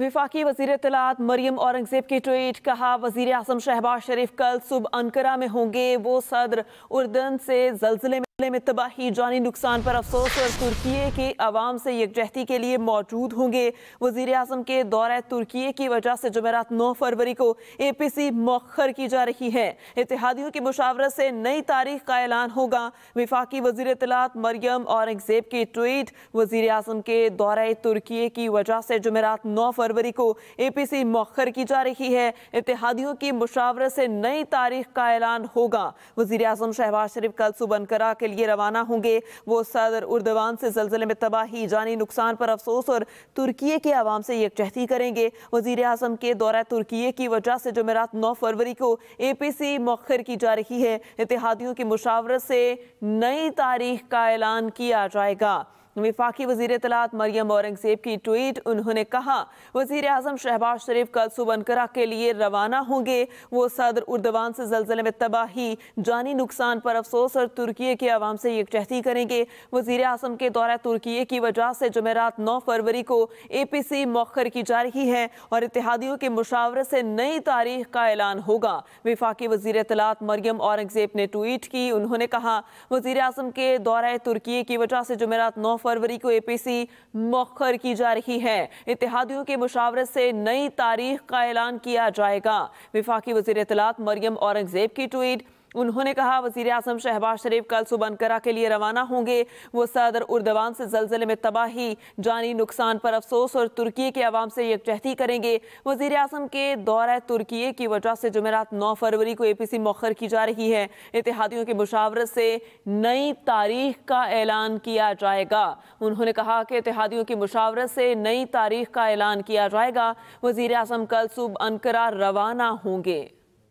विफाकी वजीर तलात मरियम औरंगजेब की ट्वीट कहा वजीर अजम शहबाज शरीफ कल सुबह अनकरा में होंगे वो सदर उर्दन से जलजिले में में तबाही जानी नुकसान पर अफसोस और तुर्की के आवाम से यकजहती के लिए मौजूद होंगे वजीर अजम के दौरे तुर्की की वजह से जमेरात नौ फरवरी को ए पी सी मौखर की जा रही है इतिहादियों की मुशावरत से नई तारीख का ऐलान होगा विफाकी वजीर इतलात मरियम औरंगजेब की ट्वीट वजीर अजम के दौरे तुर्की की वजह से जमेरात नौ फरवरी फरवरी को ए पी सी मौखर की जा रही है इतिहादियों की मुशावरत से नई तारीख का ऐलान होगा वजीर अजम शहबाज शरीफ कल सुबह अनकरा के लिए रवाना होंगे वो सदर उर्दवान से जलजिले में तबाही जानी नुकसान पर अफसोस और तुर्की के आवाम से यकजहती करेंगे वजीर अजम के दौरा तुर्की की वजह से जमेरात नौ फरवरी को ए पी सी मौखर की जा रही है इतिहादियों की मुशावरत से नई तारीख का ऐलान किया जाएगा विफाकी वजीर तलात मरियम औरंगजेब की ट्वीट उन्होंने कहा वजीर अजम शहबाज शरीफ कल सुबह अनकरा के लिए रवाना होंगे वो सदर उर्दवान से जलजिले में तबाही जानी नुकसान पर अफसोस और तुर्की के आवाम से यकजहती करेंगे वजीर अजम के दौरा तुर्की की वजह से जमेरात नौ फरवरी को ए पी सी मौखर की जा रही है और इतिहादियों के मुशावरे से नई तारीख का ऐलान होगा विफाकी वजीर तलात मरियम औरंगजेब ने ट्वीट की उन्होंने कहा वजीर अजम के दौरा तुर्की की वजह से जमेरात नौ फरवरी को एपीसी मौखर की जा रही है इतिहादियों के मुशावरत से नई तारीख का ऐलान किया जाएगा विफाकी वजीर इतलात मरियम औरंगजेब की ट्वीट उन्होंने कहा वजीर अजम शहबाज शरीफ कल सुबह अनकरा के लिए रवाना होंगे वो सदर उर्दवान से जलजिले में तबाही जानी नुकसान पर अफसोस और तुर्की के आवाम से यकजहती करेंगे वजीर अजम के दौर तुर्की की वजह से जमेरात नौ फरवरी को ए पी सी मौखर की जा रही है इतिहादियों के मुशावरत से नई तारीख का ऐलान किया जाएगा उन्होंने कहा कि इतिहादियों की मुशावरत से नई तारीख का ऐलान किया जाएगा वजीर अजम कल सुबह अनकरा रवाना होंगे